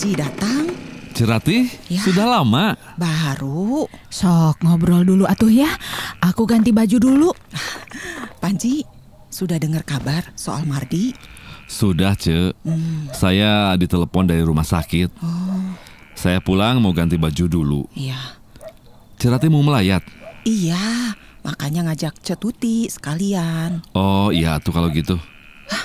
si datang. cerati ya. sudah lama. Baru. Sok ngobrol dulu atuh ya. Aku ganti baju dulu. Panji, sudah dengar kabar soal Mardi? Sudah, Ce. Hmm. Saya ditelepon dari rumah sakit. Oh. Saya pulang mau ganti baju dulu. Iya. cerati mau melayat. Iya, makanya ngajak Cetuti sekalian. Oh iya tuh kalau gitu. Hah?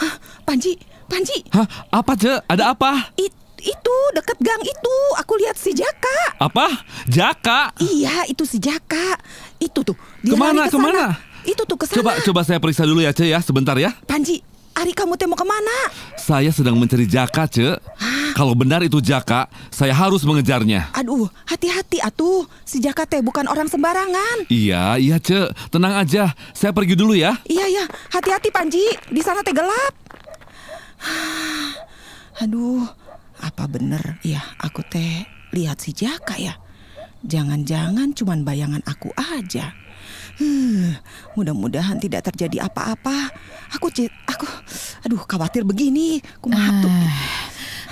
Hah? Panji, Panji. Hah? Apa Ce? Ada apa? It, itu deket gang itu aku lihat si Jaka. Apa? Jaka? Iya itu si Jaka. Itu tuh. Dia kemana lari kemana? Itu tuh kesana. Coba coba saya periksa dulu ya Ce ya sebentar ya. Panji, Ari kamu teh kemana? Saya sedang mencari Jaka Ce. Kalau benar itu Jaka, saya harus mengejarnya. Aduh, hati-hati atuh. Si Jaka teh bukan orang sembarangan. Iya, iya Ce. Tenang aja. Saya pergi dulu ya. Iya, iya. Hati-hati Panji. Di sana teh gelap. Aduh, apa bener ya aku teh lihat si Jaka ya? Jangan-jangan cuman bayangan aku aja. Hmm, mudah-mudahan tidak terjadi apa-apa. Aku aku aduh khawatir begini, aku tuh. Ah,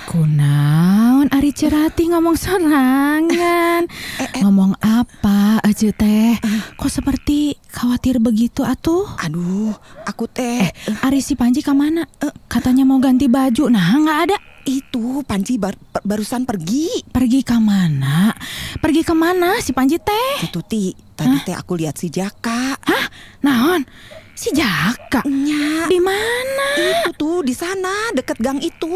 kunaon Ari Cerati ngomong sorangan. eh, eh. Ngomong apa aja teh? Eh. Kok seperti khawatir begitu atuh? Aduh, aku teh. Eh, Ari si Panji kemana eh. katanya mau ganti baju. Nah, nggak ada. Itu Panji bar barusan pergi. Pergi ke mana? Pergi ke mana si Panji teh? Itu Ti, tadi teh aku lihat si Jaka. Hah? Naon? Si Jaka? Nya. Di mana? Itu tuh di sana, deket gang itu.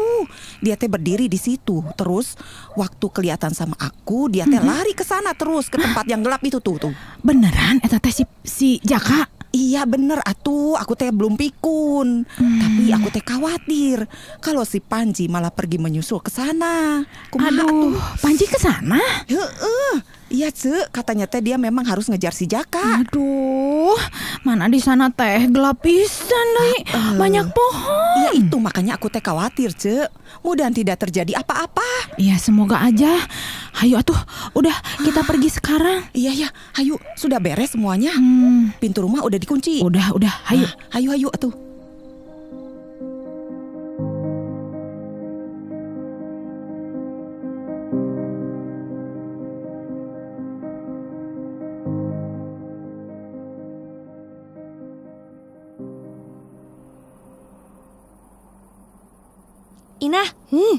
Dia teh berdiri di situ. Terus waktu kelihatan sama aku, dia teh mm -hmm. lari ke sana terus ke tempat Hah? yang gelap itu tuh tuh. Beneran eta teh si si Jaka? Iya bener atuh, aku teh belum pikun. Hmm. Tapi aku teh khawatir kalau si Panji malah pergi menyusul ke sana. Aduh, atuh. Panji ke sana? Heeh. Iya ce, katanya teh dia memang harus ngejar si Jaka. Aduh, mana di sana teh gelap pisan deh, ah, ah. banyak pohon. Iya itu makanya aku teh khawatir ce, mudah tidak terjadi apa-apa. Iya semoga aja. Hayu atuh, udah kita ah. pergi sekarang. Iya ya, hayu sudah beres semuanya. Hmm. Pintu rumah udah dikunci. Udah udah, hayu, uh, hayu hayu atuh.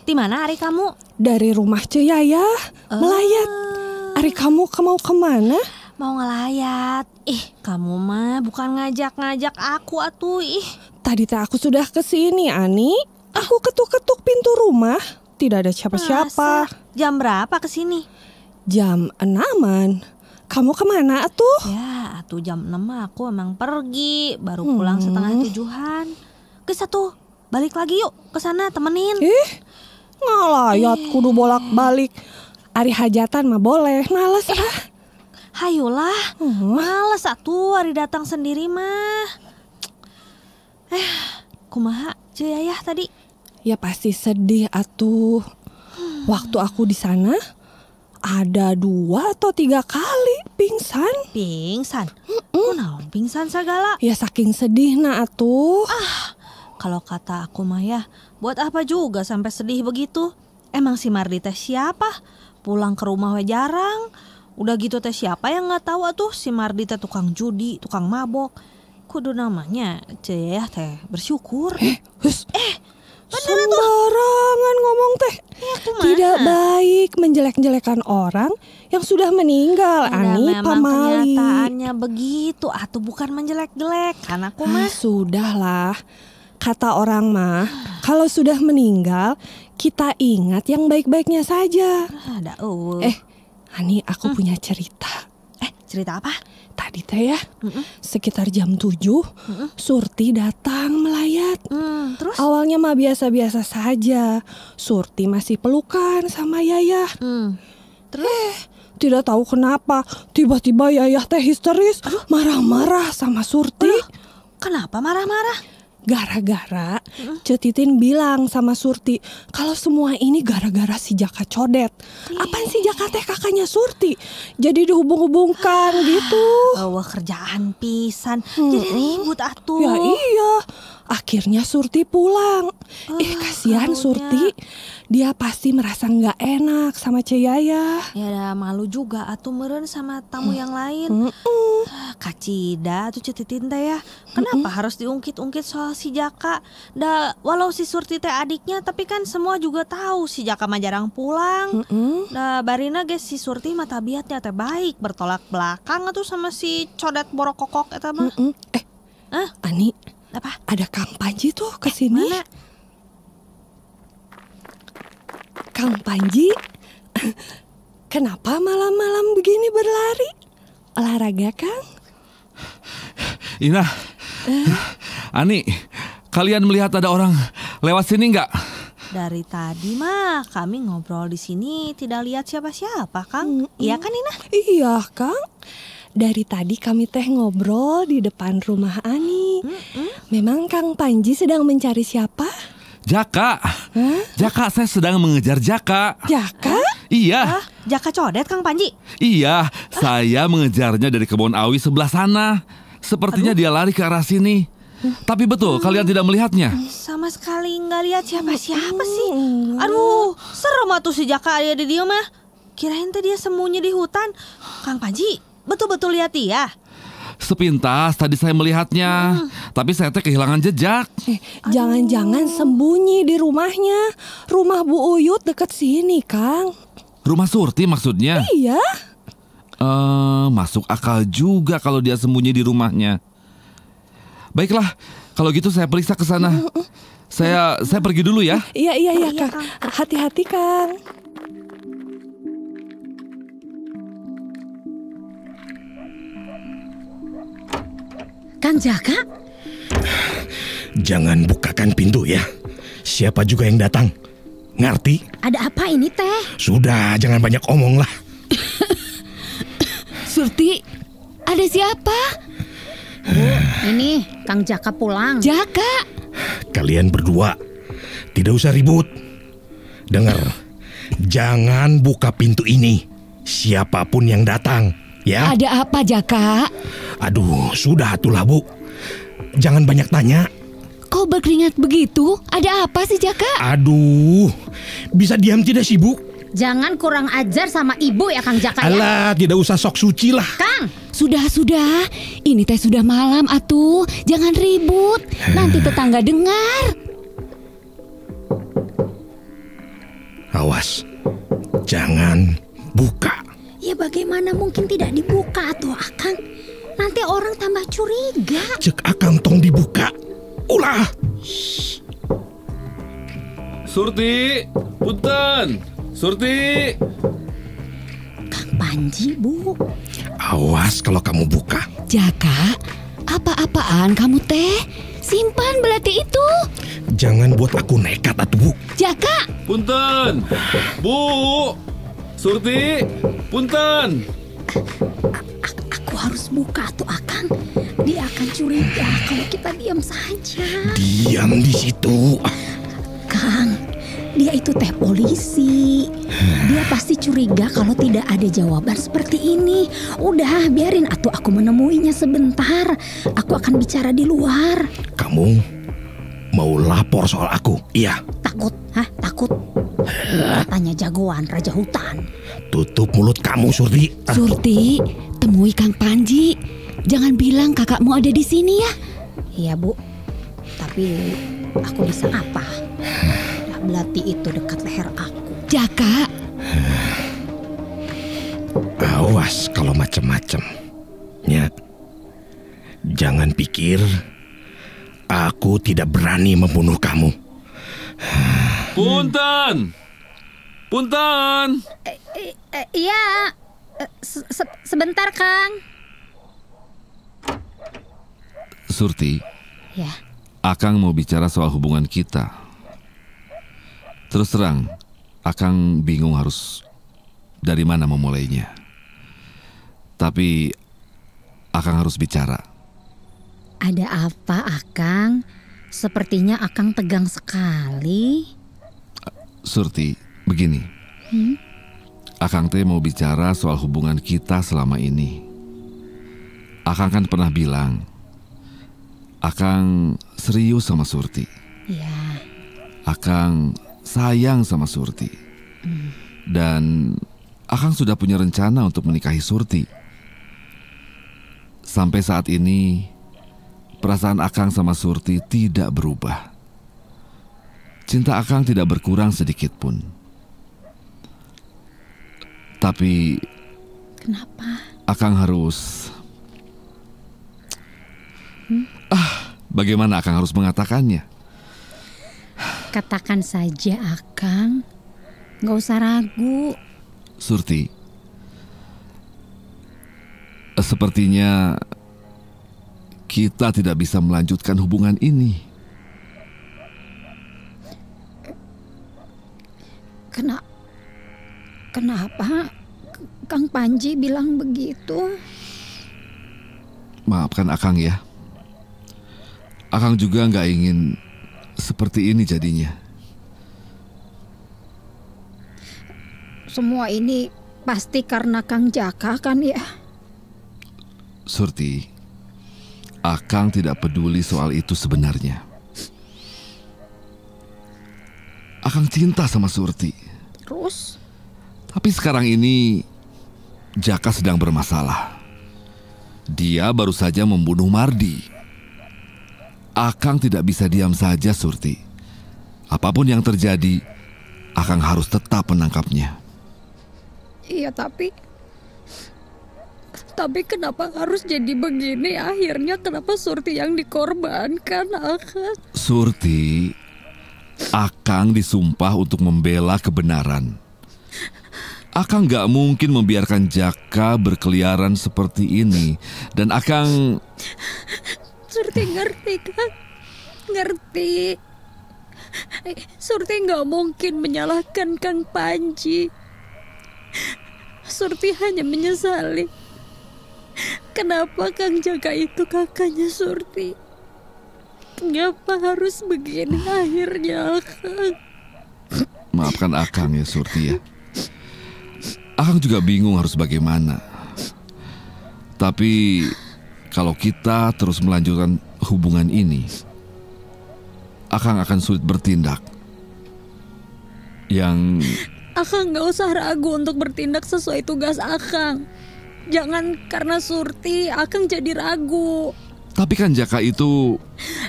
Di mana Ari kamu? Dari rumah Ceu uh. Ah. melayat. Ari kamu mau kemana? Mau ngelayat. Ih, kamu mah bukan ngajak-ngajak aku atuh, ih. Tadi teh aku sudah ke sini, Ani. Aku ketuk-ketuk pintu rumah, tidak ada siapa-siapa. Jam berapa ke sini? Jam enaman. Kamu kemana atuh? Ya, atuh jam enam aku emang pergi, baru hmm. pulang hmm. setengah tujuhan. Kesatu, satu, balik lagi yuk ke sana temenin. Ih, ngalayat kudu bolak-balik Ari hajatan mah boleh males eh, ah Hayulah hmm. males atuh hari datang sendiri mah Eh kumaha cuy ayah tadi Ya pasti sedih atuh hmm. Waktu aku di sana ada dua atau tiga kali pingsan. Pingsan? Mm -mm. Kunaon pingsan segala? Ya saking sedih nah atuh. Ah, kalau kata aku mah ya, buat apa juga sampai sedih begitu? Emang si Mardi teh siapa? Pulang ke rumah jarang. Udah gitu teh siapa yang nggak tahu tuh si Mardi teh tukang judi, tukang mabok. Kudu namanya Ceyah teh bersyukur. Eh, hus. eh Sembarangan ngomong teh. Ya, Tidak baik menjelek-jelekan orang yang sudah meninggal. Ya, Ani pamali. kenyataannya begitu. Atau bukan menjelek-jelek. Karena aku ah, mah. sudahlah kata orang mah, kalau sudah meninggal kita ingat yang baik-baiknya saja. Ada ah, uh. Eh, ani aku hmm. punya cerita. Eh, cerita apa? Tadi teh ya, mm -mm. sekitar jam 7 mm -mm. Surti datang melayat. Mm, terus? Awalnya mah biasa-biasa saja. Surti masih pelukan sama Yaya. Mm. Terus? Eh, tidak tahu kenapa tiba-tiba Yaya teh histeris, marah-marah sama Surti. kenapa marah-marah? gara-gara hmm? Cetitin bilang sama Surti kalau semua ini gara-gara si Jaka codet. Yeah. Apaan si Jaka teh kakaknya Surti? Jadi dihubung-hubungkan gitu. Ah, bawa kerjaan pisan. Hmm. Jadi ribut atuh. Ya iya. Akhirnya Surti pulang. Oh, eh kasihan Surti. Dia pasti merasa nggak enak sama Ceyaya. Ya malu juga atuh meren sama tamu hmm. yang lain. Hmm. Kacida tuh cetitin teh ya. Kenapa hmm. harus diungkit-ungkit soal si Jaka? Da, walau si Surti teh adiknya tapi kan semua juga tahu si Jaka mah jarang pulang. Hmm. Da, barina guys si Surti mah tabiatnya teh baik, bertolak belakang tuh sama si codet borokokok itu mah. Hmm. Eh, Hah? Ani, apa? Ada Kang Panji tuh ke eh, sini. Eh, Kang Panji, kenapa malam-malam begini berlari? Olahraga, Kang? Ina, eh? Ani, kalian melihat ada orang lewat sini nggak? Dari tadi mah kami ngobrol di sini tidak lihat siapa-siapa, Kang. Mm -mm. Iya kan, Ina? Iya, Kang dari tadi kami teh ngobrol di depan rumah Ani. Hmm, -hmm. Memang Kang Panji sedang mencari siapa? Jaka. Huh? Jaka, saya sedang mengejar Jaka. Jaka? Iya. Ah, Jaka codet Kang Panji? Iya, ah. saya mengejarnya dari kebun awi sebelah sana. Sepertinya Aduh. dia lari ke arah sini. Tapi betul, hmm. kalian tidak melihatnya? Sama sekali nggak lihat siapa-siapa sih. Aduh, serem tuh si Jaka ada di dia mah. Kirain tadi dia sembunyi di hutan. Kang Panji, betul-betul lihat dia? Sepintas tadi saya melihatnya, hmm. tapi saya teh kehilangan jejak. Eh, jangan-jangan eh, sembunyi di rumahnya. Rumah Bu Uyut dekat sini, Kang. Rumah Surti maksudnya? Iya. Eh, uh, masuk akal juga kalau dia sembunyi di rumahnya. Baiklah, kalau gitu saya periksa ke sana. Saya saya pergi dulu ya. Iya iya iya, iya Kang. Hati-hati, Kang. Kang Jaka? Jangan bukakan pintu ya. Siapa juga yang datang? Ngerti? Ada apa ini, Teh? Sudah, jangan banyak omong lah. Surti, ada siapa? Bu, ini Kang Jaka pulang. Jaka? Kalian berdua, tidak usah ribut. Dengar, jangan buka pintu ini. Siapapun yang datang, ya. Ada apa, Jaka? Aduh, sudah itulah Bu. Jangan banyak tanya. Kau berkeringat begitu? Ada apa sih Jaka? Aduh, bisa diam tidak sih Bu? Jangan kurang ajar sama ibu ya Kang Jaka ya. tidak usah sok suci lah. Kang! Sudah, sudah. Ini teh sudah malam atuh. Jangan ribut. Nanti tetangga dengar. Awas. Jangan buka. Ya bagaimana mungkin tidak dibuka tuh Akang? Ah, Nanti orang tambah curiga. Cek akang tong dibuka. Ulah. Surti, punten. Surti. Kang Panji, Bu. Awas kalau kamu buka. Jaka, apa-apaan kamu teh? Simpan belati itu. Jangan buat aku nekat atuh, Bu. Jaka. Punten. Bu. Surti, punten muka tuh akan Dia akan curiga kalau kita diam saja. Diam di situ. Kang, dia itu teh polisi. Dia pasti curiga kalau tidak ada jawaban seperti ini. Udah, biarin atau aku menemuinya sebentar. Aku akan bicara di luar. Kamu mau lapor soal aku? Iya. Takut, hah? Takut. Katanya jagoan raja hutan. Tutup mulut kamu, Surti. Ah. Surti, temui Kang Panji. Jangan bilang kakakmu ada di sini ya. Iya, Bu. Tapi aku bisa apa? Belati itu dekat leher aku. Jaka. Ya, Awas kalau macam-macam. Ya. Jangan pikir aku tidak berani membunuh kamu. Punten. Punten. Eh, eh, eh, iya. Eh, se Sebentar, Kang. Surti. Ya. Akang mau bicara soal hubungan kita. Terus terang, Akang bingung harus dari mana memulainya. Tapi Akang harus bicara. Ada apa, Akang? Sepertinya Akang tegang sekali. Surti, begini. Hmm? Akang teh mau bicara soal hubungan kita selama ini. Akang kan pernah bilang, Akang serius sama Surti. Iya. Akang sayang sama Surti. Mm. Dan Akang sudah punya rencana untuk menikahi Surti. Sampai saat ini, perasaan Akang sama Surti tidak berubah. Cinta Akang tidak berkurang sedikit pun. Tapi Kenapa? Akang harus hmm? Ah, bagaimana Akang harus mengatakannya? Katakan saja Akang. Gak usah ragu. Surti. Sepertinya kita tidak bisa melanjutkan hubungan ini. Kenapa Kang Panji bilang begitu? Maafkan Akang ya. Akang juga nggak ingin seperti ini jadinya. Semua ini pasti karena Kang Jaka kan ya? Surti, Akang tidak peduli soal itu sebenarnya. Akang cinta sama Surti. Terus? Tapi sekarang ini Jaka sedang bermasalah. Dia baru saja membunuh Mardi. Akang tidak bisa diam saja, Surti. Apapun yang terjadi, Akang harus tetap menangkapnya. Iya, tapi tapi kenapa harus jadi begini? Akhirnya kenapa Surti yang dikorbankan, Akang? Surti, Akang disumpah untuk membela kebenaran. Akang gak mungkin membiarkan Jaka berkeliaran seperti ini. Dan Akang... Surti ngerti kan? Ngerti. Eh, Surti gak mungkin menyalahkan Kang Panji. Surti hanya menyesali. Kenapa Kang Jaka itu kakaknya Surti? Kenapa harus begini akhirnya, Kang? Maafkan Akang ya, Surti ya. Akang juga bingung harus bagaimana. Tapi kalau kita terus melanjutkan hubungan ini, Akang akan sulit bertindak. Yang Akang nggak usah ragu untuk bertindak sesuai tugas Akang. Jangan karena Surti, Akang jadi ragu. Tapi kan Jaka itu...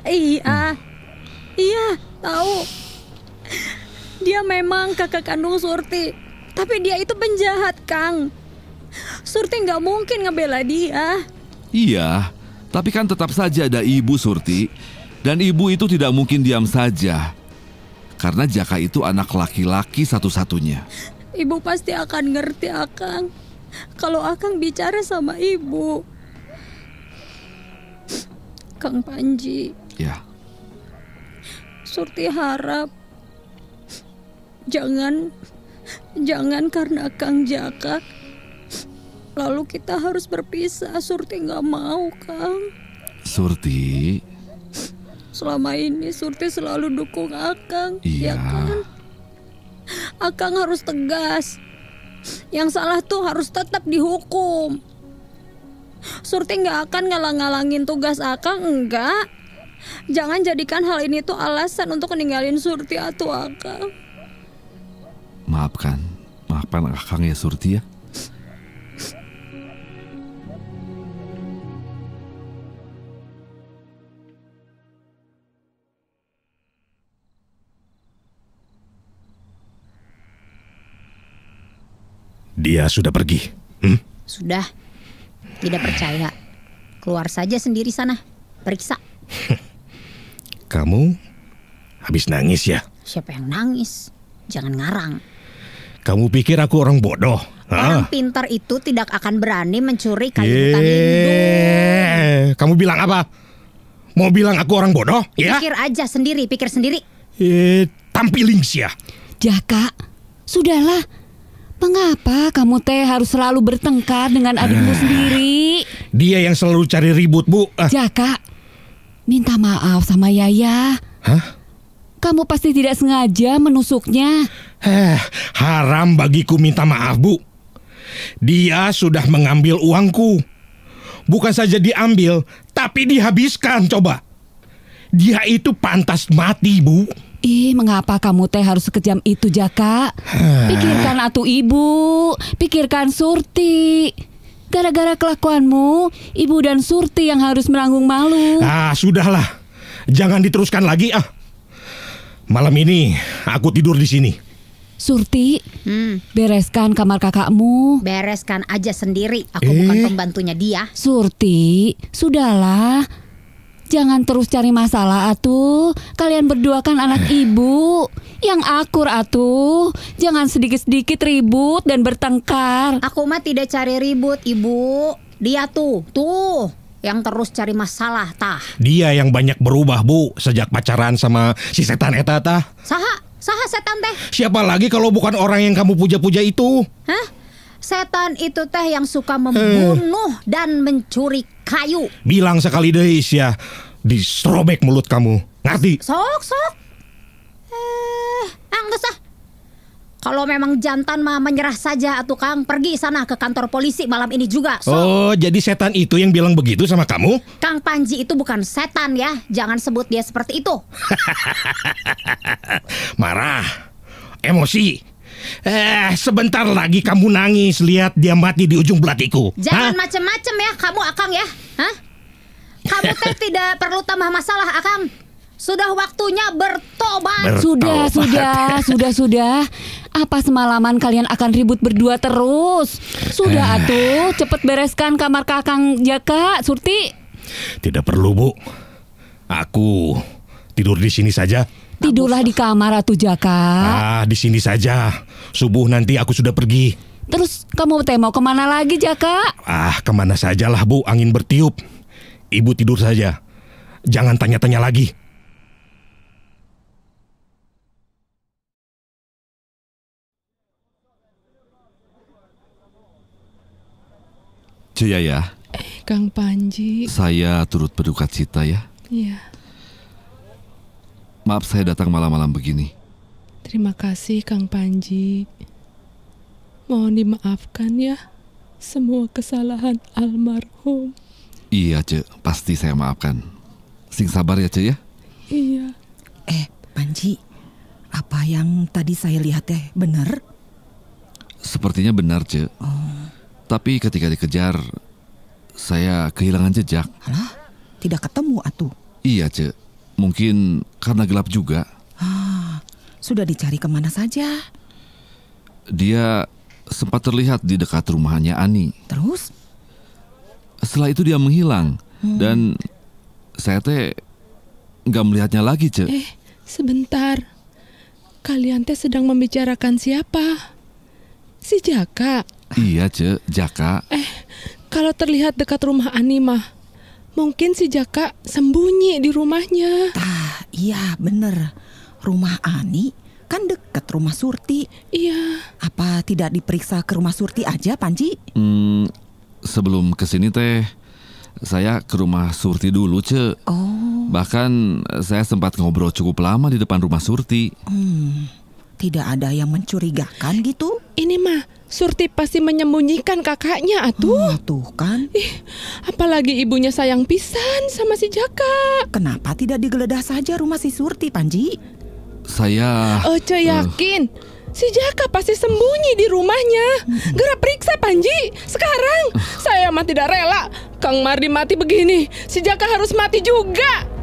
Iya, hmm. iya, tahu. Dia memang kakak kandung Surti. Tapi dia itu penjahat, Kang. Surti nggak mungkin ngebela dia. Iya, tapi kan tetap saja ada ibu Surti. Dan ibu itu tidak mungkin diam saja. Karena Jaka itu anak laki-laki satu-satunya. Ibu pasti akan ngerti Akang. Kalau Akang bicara sama ibu. Kang Panji. Ya. Surti harap jangan Jangan karena Kang Jaka. Lalu kita harus berpisah. Surti nggak mau, Kang. Surti. Selama ini Surti selalu dukung Akang. Ya iya. Ya kan? Akang harus tegas. Yang salah tuh harus tetap dihukum. Surti nggak akan ngalang-ngalangin tugas Akang, enggak. Jangan jadikan hal ini tuh alasan untuk ninggalin Surti atau Akang. Maafkan, maafkan Kakang ya Surti ya. Dia sudah pergi. Hmm? Sudah. Tidak percaya. Keluar saja sendiri sana. Periksa. Kamu habis nangis ya? Siapa yang nangis? Jangan ngarang. Kamu pikir aku orang bodoh? Orang pintar itu tidak akan berani mencuri kayu Yeay. hutan lindung. Eh, kamu bilang apa? Mau bilang aku orang bodoh? Ya? ya? Pikir aja sendiri, pikir sendiri. Eh, tampilin sih ya. Jaka, sudahlah. Mengapa kamu teh harus selalu bertengkar dengan adikmu ah. sendiri? Dia yang selalu cari ribut, Bu. Ah. Jaka, minta maaf sama Yaya. Hah? Kamu pasti tidak sengaja menusuknya. Eh, haram bagiku minta maaf, Bu. Dia sudah mengambil uangku. Bukan saja diambil, tapi dihabiskan, coba. Dia itu pantas mati, Bu. Ih, mengapa kamu teh harus sekejam itu, Jaka? Eh. Pikirkan atu ibu, pikirkan Surti. Gara-gara kelakuanmu, ibu dan Surti yang harus menanggung malu. Ah, sudahlah. Jangan diteruskan lagi ah. Malam ini aku tidur di sini. Surti, hmm. bereskan kamar kakakmu. Bereskan aja sendiri. Aku eh. bukan pembantunya dia. Surti, sudahlah. Jangan terus cari masalah atuh. Kalian berdua kan anak eh. ibu. Yang akur atuh. Jangan sedikit-sedikit ribut dan bertengkar. Aku mah tidak cari ribut, Ibu. Dia tuh, tuh yang terus cari masalah tah. Dia yang banyak berubah bu sejak pacaran sama si setan eta eh, tah. Saha, saha setan teh. Siapa lagi kalau bukan orang yang kamu puja-puja itu? Hah? Setan itu teh yang suka membunuh hmm. dan mencuri kayu. Bilang sekali deh ya, strobek mulut kamu. Ngerti? Sok, sok. Eh, anggesah. ah. Kalau memang jantan mah menyerah saja atau Kang pergi sana ke kantor polisi malam ini juga. So, oh, jadi setan itu yang bilang begitu sama kamu? Kang Panji itu bukan setan ya. Jangan sebut dia seperti itu. Marah. Emosi. Eh, sebentar lagi kamu nangis lihat dia mati di ujung belatiku. Jangan macem-macem ya kamu Akang ya. Hah? Kamu teh tidak perlu tambah masalah Akang. Sudah waktunya bertobat. Sudah, sudah, sudah, sudah. Apa semalaman kalian akan ribut berdua terus? Sudah eh. atuh, cepet bereskan kamar Kakang Jaka, Surti. Tidak perlu, Bu. Aku tidur di sini saja. Tidurlah di kamar Ratu Jaka. Ah, di sini saja. Subuh nanti aku sudah pergi. Terus kamu teh mau kemana lagi Jaka? Ah, kemana sajalah Bu, angin bertiup. Ibu tidur saja. Jangan tanya-tanya lagi. Jaya ya. Eh, Kang Panji. Saya turut berduka cita ya. Iya. Maaf saya datang malam-malam begini. Terima kasih Kang Panji. Mohon dimaafkan ya semua kesalahan almarhum. Iya, Ce. Pasti saya maafkan. Sing sabar ya, Ce ya. Iya. Eh, Panji. Apa yang tadi saya lihat teh ya, benar? Sepertinya benar, Ce. Oh. Tapi ketika dikejar, saya kehilangan jejak. Alah, tidak ketemu atuh. Iya, Cek. Mungkin karena gelap juga. Ah, sudah dicari kemana saja? Dia sempat terlihat di dekat rumahnya Ani. Terus? Setelah itu dia menghilang hmm. dan saya teh nggak melihatnya lagi, Cek. Eh, sebentar. Kalian teh sedang membicarakan siapa? Si Jaka. Iya, Ce, Jaka. Eh, kalau terlihat dekat rumah Ani mah, mungkin si Jaka sembunyi di rumahnya. Tah, iya bener. Rumah Ani kan deket rumah Surti. Iya. Apa tidak diperiksa ke rumah Surti aja, Panji? Hmm, sebelum kesini teh, saya ke rumah Surti dulu, Ce. Oh. Bahkan saya sempat ngobrol cukup lama di depan rumah Surti. Hmm. Tidak ada yang mencurigakan gitu? Ini mah Surti pasti menyembunyikan kakaknya atuh. Hmm, tuh kan. Ih, apalagi ibunya sayang pisan sama si Jaka. Kenapa tidak digeledah saja rumah si Surti, Panji? Saya Oh, eh, yakin. Uh. Si Jaka pasti sembunyi di rumahnya. Gerak periksa Panji, sekarang. Eh. Saya mah tidak rela Kang Mardi mati begini. Si Jaka harus mati juga.